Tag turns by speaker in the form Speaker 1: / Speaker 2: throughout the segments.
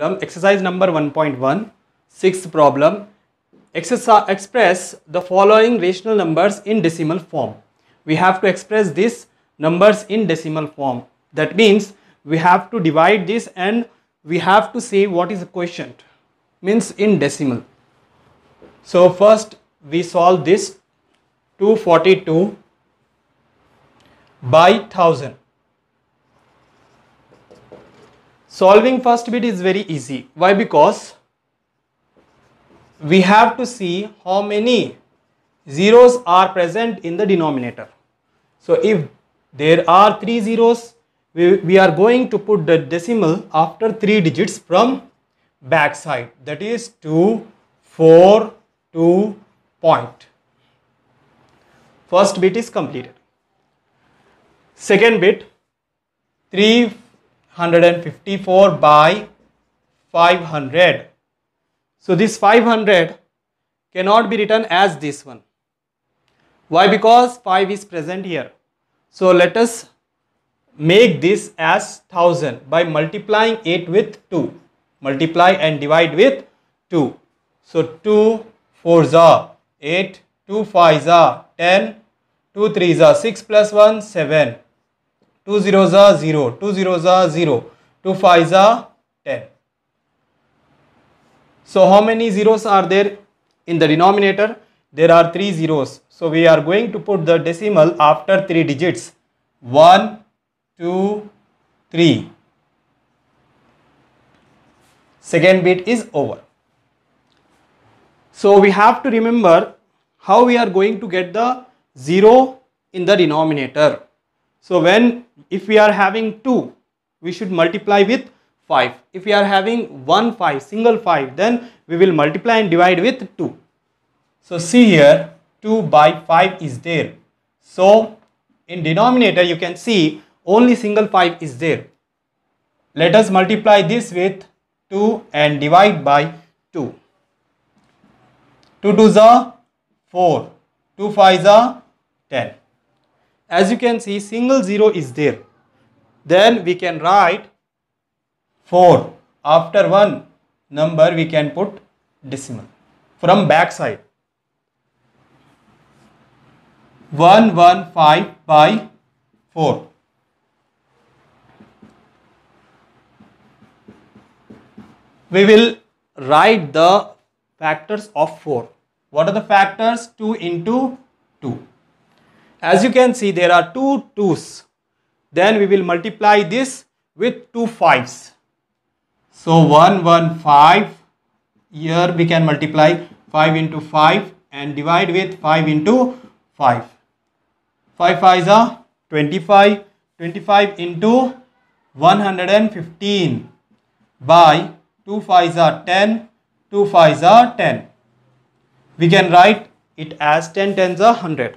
Speaker 1: exercise number 1.1 sixth problem express the following rational numbers in decimal form we have to express these numbers in decimal form that means we have to divide this and we have to say what is the quotient means in decimal so first we solve this 242 by 1000 Solving first bit is very easy. Why? Because we have to see how many zeros are present in the denominator. So if there are three zeros, we, we are going to put the decimal after three digits from back side. That is 2, 4, point. First bit is completed. Second bit, 3, 154 by 500. So this 500 cannot be written as this one. Why? Because 5 is present here. So let us make this as 1000 by multiplying it with 2. Multiply and divide with 2. So 2 is a 8, 2 is a 10, 2 is a 6 plus 1 7, Two zeros are zero. Two zeros are zero. Two fives are ten. So how many zeros are there in the denominator? There are three zeros. So we are going to put the decimal after three digits. One, two, three. Second bit is over. So we have to remember how we are going to get the 0 in the denominator. So when if we are having 2 we should multiply with 5. If we are having 1 5 single 5 then we will multiply and divide with 2. So see here 2 by 5 is there. So in denominator you can see only single 5 is there. Let us multiply this with 2 and divide by 2. 2 to the 4, 2 5 is 10 as you can see single zero is there then we can write 4 after 1 number we can put decimal from back side 115 by 4 we will write the factors of 4 what are the factors 2 into 2 as you can see, there are two 2's. Then we will multiply this with two 5's. So 1, 1, 5. Here we can multiply 5 into 5 and divide with 5 into 5. 5 5 is a 25. 25 into 115 by 2 5 are 10. 2 5 are 10. We can write it as 10 tens are 100.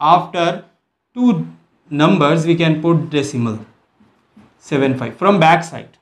Speaker 1: after two numbers we can put decimal 75 from back side